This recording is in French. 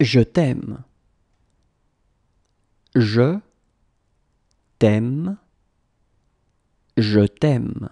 Je t'aime. Je t'aime. Je t'aime.